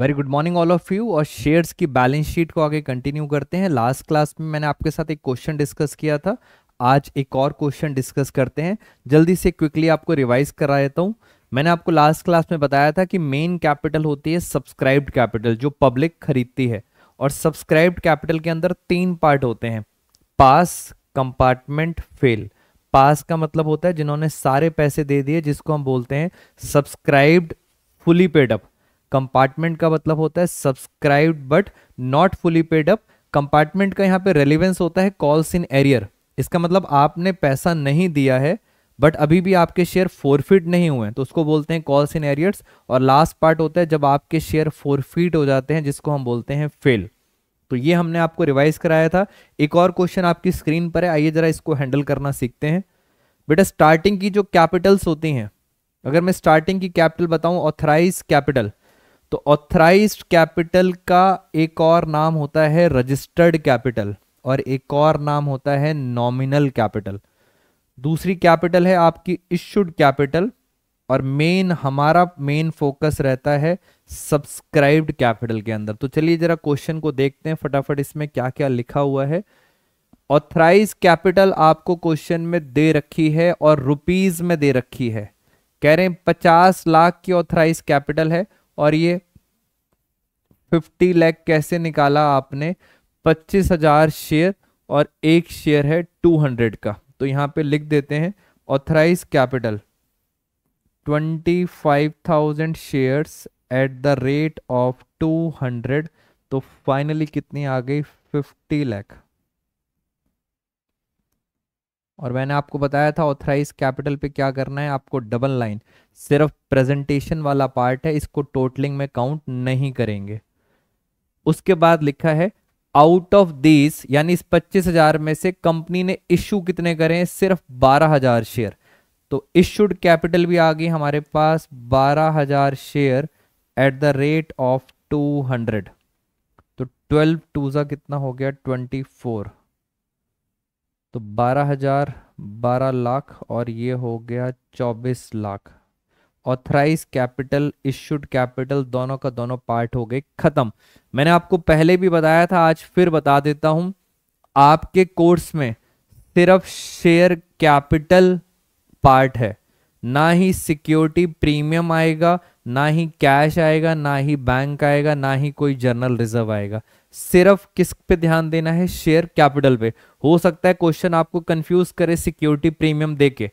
very good morning all of you और shares की balance sheet को आगे कंटिन्यू करते हैं लास्ट क्लास में मैंने आपके साथ एक क्वेश्चन डिस्कस किया था आज एक और क्वेश्चन डिस्कस करते हैं जल्दी से क्विकली आपको रिवाइज करा देता हूँ मैंने आपको लास्ट क्लास में बताया था कि मेन कैपिटल होती है सब्सक्राइब्ड कैपिटल जो पब्लिक खरीदती है और सब्सक्राइब्ड कैपिटल के अंदर तीन पार्ट होते हैं पास कंपार्टमेंट फेल पास का मतलब होता है जिन्होंने सारे पैसे दे दिए जिसको हम बोलते हैं सब्सक्राइब्ड फुली पेडअप कंपार्टमेंट का मतलब होता है subscribe but not fully paid up compartment का यहाँ पे रेलिवेंस होता है कॉल्स इन एरियर इसका मतलब आपने पैसा नहीं दिया है बट अभी भी आपके शेयर फोरफिट नहीं हुए हैं तो उसको बोलते हैं कॉल्स इन एरियर्स और लास्ट पार्ट होता है जब आपके शेयर फोरफिट हो जाते हैं जिसको हम बोलते हैं फेल तो ये हमने आपको रिवाइज कराया था एक और क्वेश्चन आपकी स्क्रीन पर है आइए ज़रा इसको हैंडल करना सीखते हैं बेटा स्टार्टिंग की जो कैपिटल्स होती हैं अगर मैं स्टार्टिंग की कैपिटल बताऊं ऑथराइज कैपिटल तो ऑथराइज कैपिटल का एक और नाम होता है रजिस्टर्ड कैपिटल और एक और नाम होता है नॉमिनल कैपिटल दूसरी कैपिटल है आपकी इश्यूड कैपिटल और मेन हमारा मेन फोकस रहता है सब्सक्राइब्ड कैपिटल के अंदर तो चलिए जरा क्वेश्चन को देखते हैं फटाफट इसमें क्या क्या लिखा हुआ है ऑथराइज कैपिटल आपको क्वेश्चन में दे रखी है और रुपीज में दे रखी है कह रहे हैं पचास लाख की ऑथराइज कैपिटल है और ये फिफ्टी लैख कैसे निकाला आपने पच्चीस हजार शेयर और एक शेयर है टू हंड्रेड का तो यहां पे लिख देते हैं authorise capital twenty five thousand share at the rate of two hundred तो फाइनली कितनी आ गई फिफ्टी लैख और मैंने आपको बताया था ऑथराइज कैपिटल पे क्या करना है आपको डबल लाइन सिर्फ प्रेजेंटेशन वाला पार्ट है इसको टोटलिंग में काउंट नहीं करेंगे उसके बाद लिखा है आउट ऑफ दिस यानी इस पच्चीस हजार में से कंपनी ने इश्यू कितने करे हैं सिर्फ बारह हजार शेयर तो इश्यूड कैपिटल भी आ गई हमारे पास बारह हजार share at the rate of two hundred तो ट्वेल्व टू ज़ा कितना हो गया ट्वेंटी फोर तो बारह हजार बारह लाख और ये हो गया चौबीस lakh authorise capital issued capital दोनों का दोनों पार्ट हो गए खत्म मैंने आपको पहले भी बताया था आज फिर बता देता हूं आपके कोर्स में सिर्फ शेयर कैपिटल पार्ट है ना ही सिक्योरिटी प्रीमियम आएगा ना ही कैश आएगा ना ही बैंक आएगा ना ही कोई जनरल रिजर्व आएगा सिर्फ किस पे ध्यान देना है शेयर कैपिटल पे हो सकता है क्वेश्चन आपको कंफ्यूज करे सिक्योरिटी प्रीमियम दे के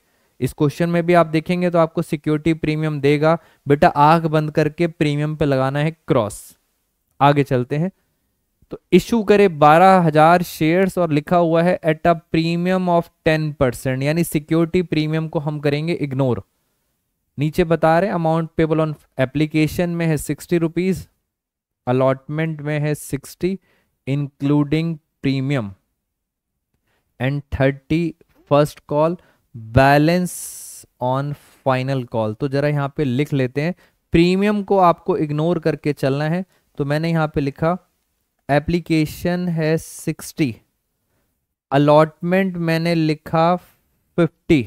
इस क्वेश्चन में भी आप देखेंगे तो आपको सिक्योरिटी प्रीमियम देगा बेटा आग बंद करके प्रीमियम पे लगाना है क्रॉस आगे चलते हैं तो इश्यू करे बारह हजार शेयर्स और लिखा हुआ है at a premium of ten percent यानी सिक्योरिटी प्रीमियम को हम करेंगे इग्नोर नीचे बता रहे अमाउंट पेबल ऑन एप्लीकेशन में है सिक्सटी रुपीज़ अलॉटमेंट में है sixty including premium and thirty first call balance on final call तो जरा यहाँ पे लिख लेते हैं प्रीमियम को आपको इग्नोर करके चलना है तो मैंने यहाँ पे लिखा एप्लीकेशन है सिक्सटी अलॉटमेंट मैंने लिखा फिफ्टी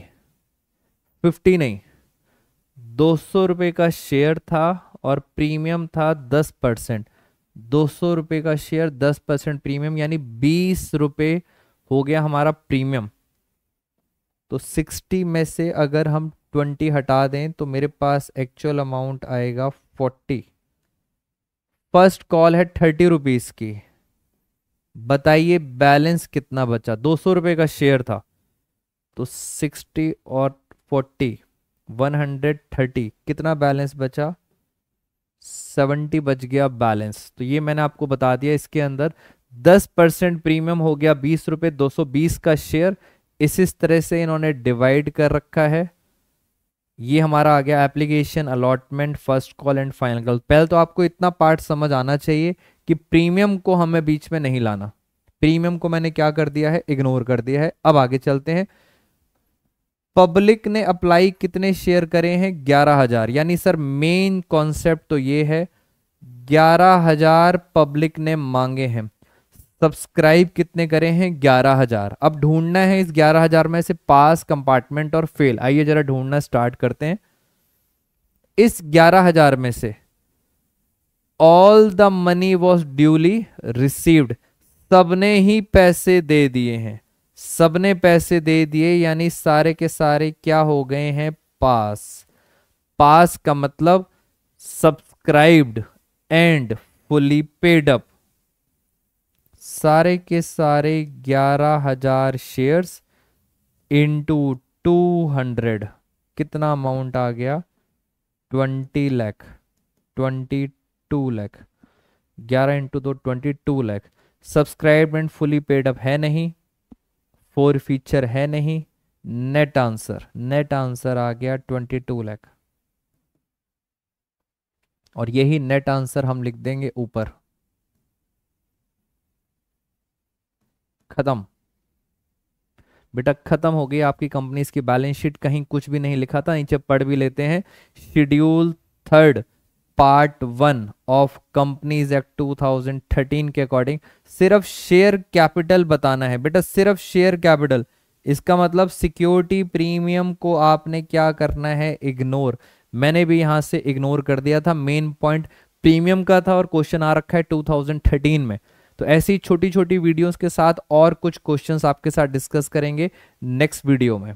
फिफ्टी नहीं दो सौ रुपये का शेयर था और प्रीमियम था दस परसेंट दो सौ रुपये का शेयर दस परसेंट प्रीमियम यानी बीस रुपये हो गया हमारा प्रीमियम तो सिक्सटी में से अगर हम ट्वेंटी हटा दें तो मेरे पास एक्चुअल अमाउंट आएगा फोर्टी फर्स्ट कॉल है थर्टी रुपीज़ की बताइए बैलेंस कितना बचा दो सौ रुपये का शेयर था तो सिक्सटी और फोर्टी वन हंड्रेड थर्टी कितना बैलेंस बचा सेवेंटी बच गया बैलेंस तो ये मैंने आपको बता दिया इसके अंदर दस परसेंट प्रीमियम हो गया बीस रुपये दो सौ बीस का शेयर इस इस तरह से इन्होंने डिवाइड कर रखा है ये हमारा आ गया application allotment first call and final call पहले तो आपको इतना पार्ट समझ आना चाहिए कि प्रीमियम को हमें बीच में नहीं लाना प्रीमियम को मैंने क्या कर दिया है इग्नोर कर दिया है अब आगे चलते हैं पब्लिक ने अप्लाई कितने शेयर करे हैं ग्यारह हजार यानी सर मेन कॉन्सेप्ट तो ये है ग्यारह हजार पब्लिक ने मांगे हैं सब्सक्राइब कितने करे हैं ग्यारह हजार अब ढूंढना है इस ग्यारह हजार में से पास कंपार्टमेंट और फेल आइए जरा ढूंढना स्टार्ट करते हैं इस ग्यारह हजार में से all the money was duly received सबने ही पैसे दे दिए हैं सबने पैसे दे दिए यानी सारे के सारे क्या हो गए हैं पास पास का मतलब subscribed and fully paid up सारे के सारे ग्यारह हजार शेयर्स इनटू टू हंड्रेड कितना अमाउंट आ गया twenty lakh twenty two lakh ग्यारह इंटू दो twenty two lakh subscribe and fully paid up है नहीं फोर फीचर है नहीं नेट आंसर नेट आंसर आ गया ट्वेंटी टू लैख और यही नेट आंसर हम लिख देंगे ऊपर खत्म बेटा खत्म हो गई आपकी कंपनीज की बैलेंस शीट कहीं कुछ भी नहीं लिखा था नीचे पढ़ भी लेते हैं schedule third part one of companies act 2013 के अकॉर्डिंग सिर्फ शेयर कैपिटल बताना है बेटा सिर्फ शेयर कैपिटल इसका मतलब सिक्योरिटी प्रीमियम को आपने क्या करना है इग्नोर मैंने भी यहां से इग्नोर कर दिया था मेन पॉइंट प्रीमियम का था और क्वेश्चन आ रखा है 2013 में तो ऐसी छोटी छोटी वीडियोस के साथ और कुछ क्वेश्चंस आपके साथ डिस्कस करेंगे नेक्स्ट वीडियो में